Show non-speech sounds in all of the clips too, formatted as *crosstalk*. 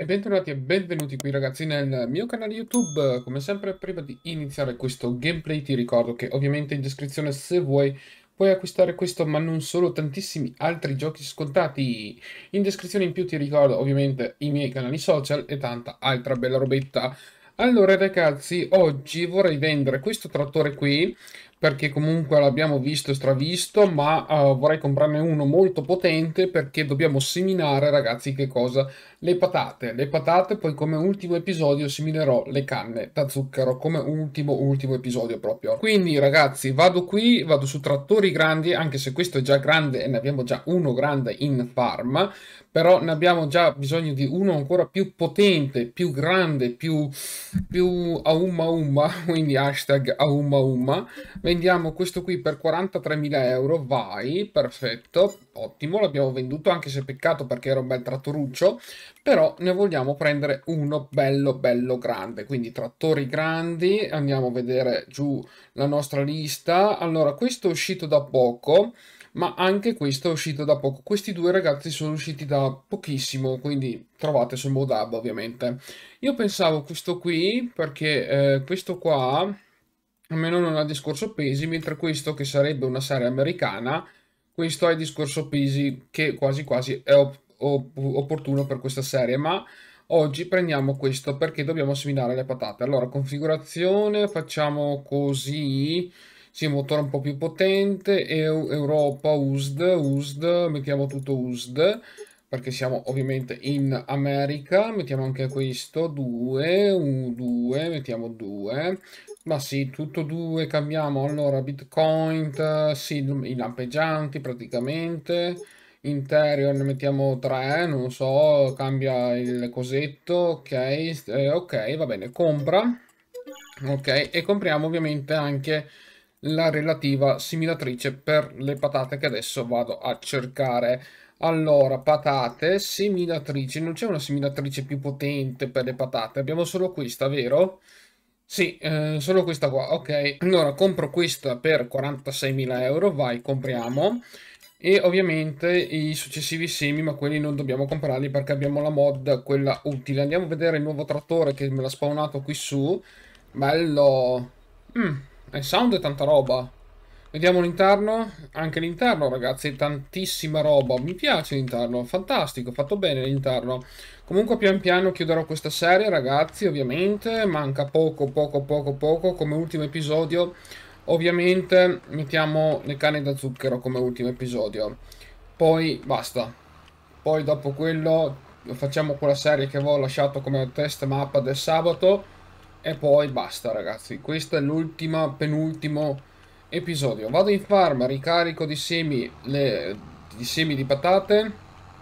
E bentornati e benvenuti qui ragazzi nel mio canale YouTube. Come sempre prima di iniziare questo gameplay ti ricordo che ovviamente in descrizione se vuoi puoi acquistare questo ma non solo tantissimi altri giochi scontati. In descrizione in più ti ricordo ovviamente i miei canali social e tanta altra bella robetta. Allora ragazzi, oggi vorrei vendere questo trattore qui perché comunque l'abbiamo visto e stravisto, ma uh, vorrei comprarne uno molto potente perché dobbiamo seminare, ragazzi, che cosa? Le patate. Le patate, poi come ultimo episodio seminerò le canne da zucchero, come ultimo ultimo episodio proprio. Quindi, ragazzi, vado qui, vado su trattori grandi, anche se questo è già grande e ne abbiamo già uno grande in farm, però ne abbiamo già bisogno di uno ancora più potente, più grande, più, più a umma umma, *laughs* quindi hashtag a umma umma. Vendiamo questo qui per 43.000 euro, vai, perfetto, ottimo, l'abbiamo venduto anche se peccato perché era un bel trattoruccio, però ne vogliamo prendere uno bello bello grande, quindi trattori grandi, andiamo a vedere giù la nostra lista. Allora, questo è uscito da poco ma anche questo è uscito da poco. Questi due ragazzi sono usciti da pochissimo, quindi trovate su Modab ovviamente. Io pensavo questo qui perché eh, questo qua almeno non ha discorso pesi, mentre questo che sarebbe una serie americana, questo ha il discorso pesi che quasi quasi è op op opportuno per questa serie, ma oggi prendiamo questo perché dobbiamo seminare le patate. Allora, configurazione, facciamo così sì, un motore un po' più potente, Europa USD, USD, mettiamo tutto USD, perché siamo ovviamente in America, mettiamo anche questo, 2, 2, mettiamo 2, ma sì, tutto 2, cambiamo allora Bitcoin, sì, i lampeggianti praticamente, interior ne mettiamo 3, non so, cambia il cosetto, ok, eh, ok, va bene, compra, ok, e compriamo ovviamente anche la relativa similatrice per le patate che adesso vado a cercare. Allora, patate, similatrice non c'è una similatrice più potente per le patate, abbiamo solo questa, vero? Sì, eh, solo questa qua, ok. Allora, compro questa per 46.000 euro, vai, compriamo. E ovviamente i successivi semi, ma quelli non dobbiamo comprarli perché abbiamo la mod, quella utile. Andiamo a vedere il nuovo trattore che me l'ha spawnato qui su. Bello! Mm, il eh, sound è tanta roba. Vediamo l'interno. Anche l'interno, ragazzi, è tantissima roba. Mi piace l'interno, fantastico, fatto bene l'interno. Comunque pian piano chiuderò questa serie, ragazzi, ovviamente. Manca poco, poco, poco, poco. Come ultimo episodio, ovviamente, mettiamo le canne da zucchero come ultimo episodio. Poi basta. Poi dopo quello facciamo quella serie che avevo lasciato come test mappa del sabato e poi basta ragazzi, questo è l'ultimo, penultimo episodio. Vado in farm, ricarico di semi, le, di semi di patate,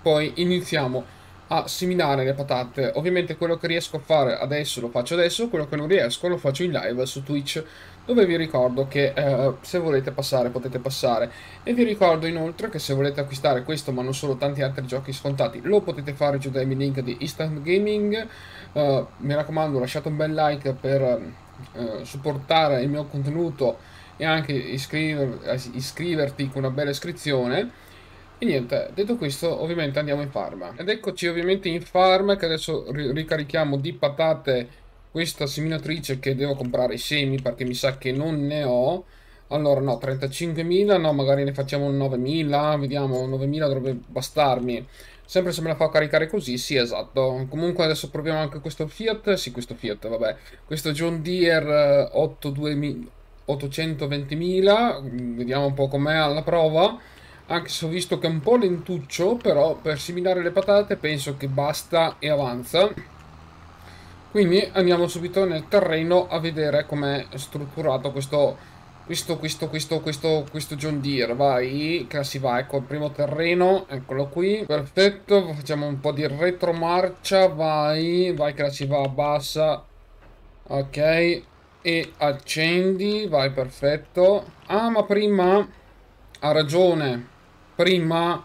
poi iniziamo a seminare le patate. Ovviamente quello che riesco a fare adesso lo faccio adesso, quello che non riesco lo faccio in live su Twitch dove vi ricordo che eh, se volete passare potete passare e vi ricordo inoltre che se volete acquistare questo ma non solo tanti altri giochi scontati lo potete fare giù dai miei link di Instant Gaming eh, mi raccomando lasciate un bel like per eh, supportare il mio contenuto e anche iscriver eh, iscriverti con una bella iscrizione e niente, detto questo ovviamente andiamo in farm. Ed eccoci ovviamente in farm che adesso ricarichiamo di patate questa seminatrice che devo comprare i semi perché mi sa che non ne ho allora no 35.000 no magari ne facciamo 9.000 vediamo 9.000 dovrebbe bastarmi sempre se me la fa caricare così sì esatto comunque adesso proviamo anche questo Fiat sì questo Fiat vabbè questo John Deere 820.000 eh, mm, vediamo un po' com'è alla prova anche se ho visto che è un po' lentuccio però per similare le patate penso che basta e avanza quindi andiamo subito nel terreno a vedere com'è strutturato questo, questo, questo, questo, questo, questo John Deere. Vai, che si va, ecco il primo terreno, eccolo qui, perfetto, facciamo un po' di retromarcia, vai, vai che la si va, abbassa, ok, e accendi, vai, perfetto. Ah, ma prima, ha ragione, prima,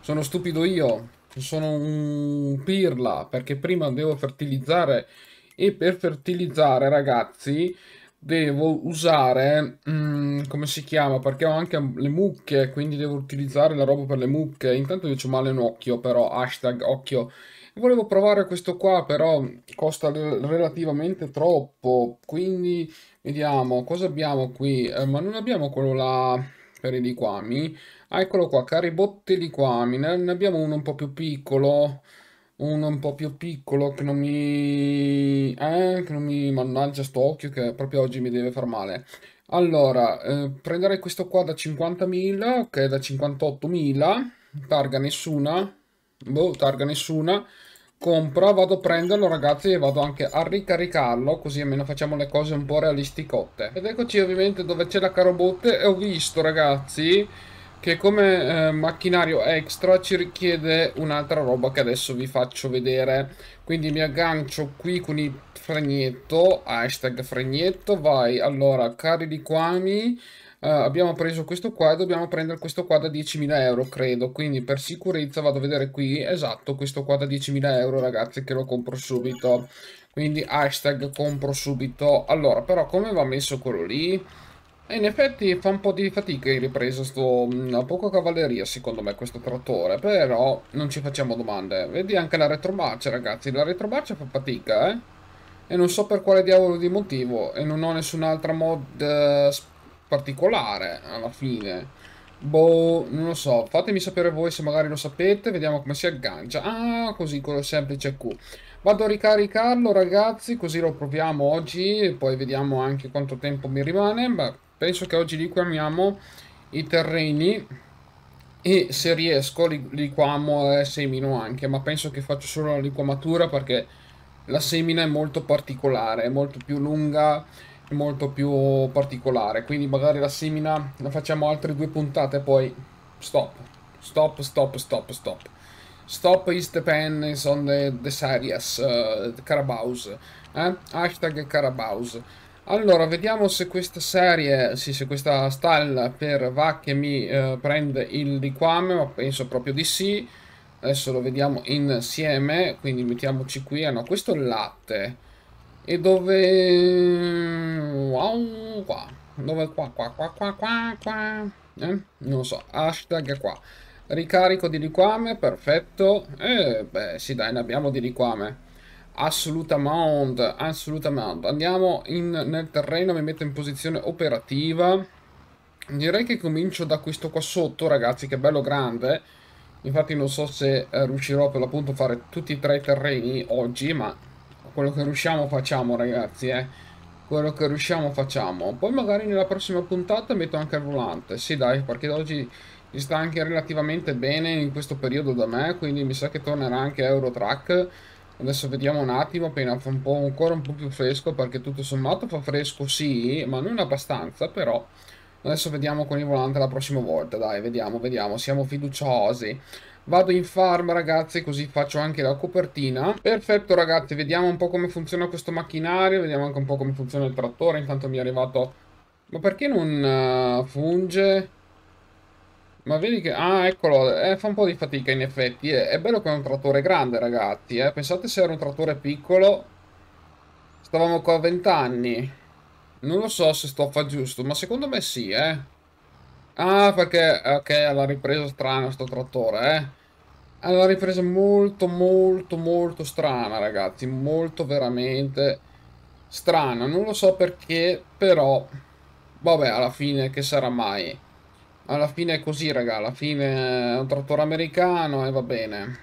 sono stupido io, sono un pirla perché prima devo fertilizzare e per fertilizzare ragazzi devo usare mm, come si chiama perché ho anche le mucche quindi devo utilizzare la roba per le mucche intanto io ho male un occhio però hashtag occhio volevo provare questo qua però costa relativamente troppo quindi vediamo cosa abbiamo qui eh, ma non abbiamo quello là per i liquami. Ah, eccolo qua, caribotte liquami. Ne abbiamo uno un po' più piccolo. Uno un po' più piccolo che non mi... Eh, che non mi mannaggia sto occhio che proprio oggi mi deve far male. Allora, eh, prenderei questo qua da 50.000, ok, da 58.000. Targa nessuna. Boh, targa nessuna compro, vado a prenderlo ragazzi e vado anche a ricaricarlo così almeno facciamo le cose un po' realisticotte ed eccoci ovviamente dove c'è la carobotte e ho visto ragazzi che come eh, macchinario extra ci richiede un'altra roba che adesso vi faccio vedere quindi mi aggancio qui con il fregnetto hashtag fregnetto vai allora cari liquami Uh, abbiamo preso questo qua e dobbiamo prendere questo qua da 10.000 euro, credo. Quindi per sicurezza vado a vedere qui, esatto, questo qua da 10.000 euro, ragazzi, che lo compro subito. Quindi hashtag compro subito. Allora, però come va messo quello lì? E in effetti fa un po' di fatica in ripresa, sto mm, a poco cavalleria secondo me questo trattore, però non ci facciamo domande. Vedi anche la retromarcia ragazzi, la retromarcia fa fatica eh? E non so per quale diavolo di motivo, e non ho nessun'altra mod eh, particolare alla fine. Boh, non lo so, fatemi sapere voi se magari lo sapete, vediamo come si aggancia. Ah, così con il semplice Q. Vado a ricaricarlo ragazzi, così lo proviamo oggi, e poi vediamo anche quanto tempo mi rimane. Beh, penso che oggi liquiamo i terreni e se riesco li liquamo e eh, semino anche, ma penso che faccio solo la liquamatura perché la semina è molto particolare, è molto più lunga molto più particolare. Quindi magari la semina la facciamo altre due puntate e poi stop. Stop, stop, stop, stop. Stop is dependence on the, the series, uh, the Carabaus. Eh? Hashtag Carabaus. Allora, vediamo se questa serie, sì, se questa stalla per vacche mi eh, prende il liquame, ma penso proprio di sì. Adesso lo vediamo insieme, quindi mettiamoci qui. Ah no, questo è il latte. E dove... Wow, qua. Dove qua, qua, qua, qua, qua, qua. Eh? Non so, hashtag qua. Ricarico di liquame, perfetto. Eh, beh, sì dai, ne abbiamo di liquame. Assolutamente, assolutamente. Andiamo in, nel terreno, mi metto in posizione operativa. Direi che comincio da questo qua sotto, ragazzi, che è bello grande. Infatti non so se eh, riuscirò per l'appunto a fare tutti e tre i terreni oggi, ma quello che riusciamo facciamo ragazzi, eh. Quello che riusciamo facciamo. Poi magari nella prossima puntata metto anche il volante. Sì dai, perché oggi si sta anche relativamente bene in questo periodo da me, quindi mi sa che tornerà anche Eurotrack. Adesso vediamo un attimo, appena fa un po', ancora un po' più fresco, perché tutto sommato fa fresco sì, ma non abbastanza però. Adesso vediamo con il volante la prossima volta, dai, vediamo, vediamo, siamo fiduciosi. Vado in farm ragazzi così faccio anche la copertina Perfetto ragazzi vediamo un po' come funziona questo macchinario Vediamo anche un po' come funziona il trattore Intanto mi è arrivato Ma perché non uh, funge? Ma vedi che... Ah eccolo eh, Fa un po' di fatica in effetti eh, È bello che è un trattore grande ragazzi eh. Pensate se era un trattore piccolo Stavamo qua a 20 anni Non lo so se sto a fa giusto Ma secondo me sì eh Ah, perché ok, alla ripresa strana sto trattore, eh. Alla ripresa molto molto molto strana, ragazzi, molto veramente strana. Non lo so perché, però vabbè, alla fine che sarà mai? Alla fine è così, raga, alla fine è un trattore americano e eh, va bene.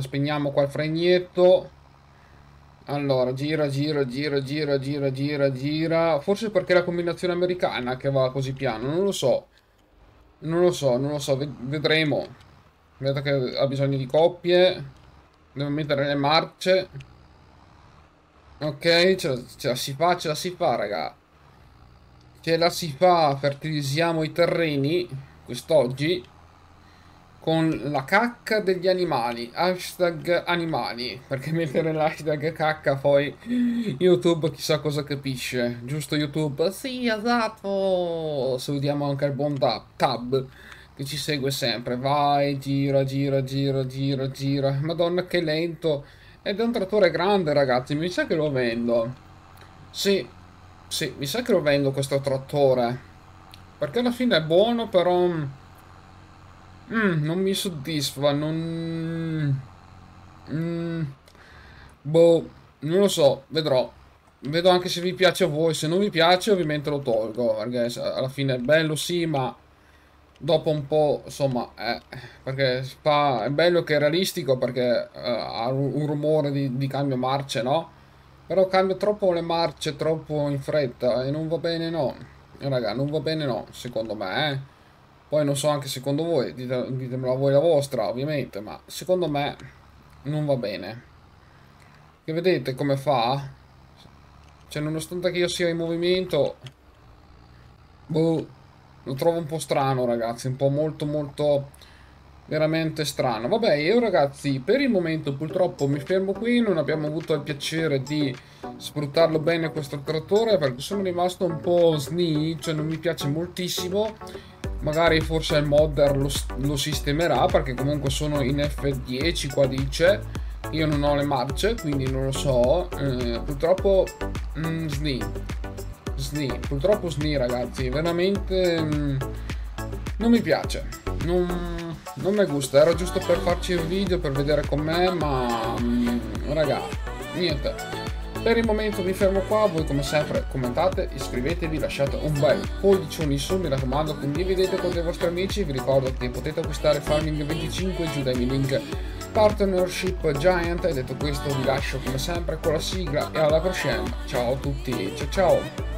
Spegniamo qua il fregnetto. Allora, gira, gira, gira, gira, gira, gira, gira. Forse perché la combinazione americana che va così piano, non lo so. Non lo so, non lo so, vedremo. Vedo che ha bisogno di coppie. Devo mettere le marce. Ok, ce la, ce la si fa, ce la si fa, raga. Ce la si fa, fertilizziamo i terreni quest'oggi con la cacca degli animali, hashtag animali, perché mettere l'hashtag cacca poi YouTube chissà cosa capisce, giusto YouTube? Sì, esatto! Salutiamo anche il buon Tab che ci segue sempre, vai, gira, gira, gira, gira, gira, madonna che lento, ed è un trattore grande ragazzi, mi sa che lo vendo, sì, sì, mi sa che lo vendo questo trattore, perché alla fine è buono però mm, Mm, non mi soddisfa, non... Mm, boh, non lo so, vedrò. Vedo anche se vi piace a voi, se non vi piace ovviamente lo tolgo, perché alla fine è bello sì, ma dopo un po', insomma, eh, perché fa, è bello che è realistico perché eh, ha un rumore di, di, cambio marce, no? Però cambia troppo le marce, troppo in fretta e non va bene, no? Raga, non va bene, no, secondo me, eh. Poi non so anche secondo voi, dite, ditemela voi la vostra ovviamente, ma secondo me non va bene. Che vedete come fa? Cioè nonostante che io sia in movimento, boh, lo trovo un po' strano ragazzi, un po' molto molto veramente strano. Vabbè, io ragazzi per il momento purtroppo mi fermo qui, non abbiamo avuto il piacere di sfruttarlo bene questo trattore perché sono rimasto un po' sni, cioè non mi piace moltissimo magari forse il modder lo, lo sistemerà perché comunque sono in F10 qua dice io non ho le marce quindi non lo so eh, purtroppo mm, sni sni purtroppo sni ragazzi veramente mm, non mi piace non, non mi gusta era giusto per farci il video per vedere com'è ma mm, raga niente per il momento mi fermo qua, voi come sempre commentate, iscrivetevi, lasciate un bel pollice in su, mi raccomando condividete con i vostri amici, vi ricordo che potete acquistare Farming25 giù dai miei link Partnership Giant detto questo vi lascio come sempre con la sigla e alla prossima, ciao a tutti, ciao ciao!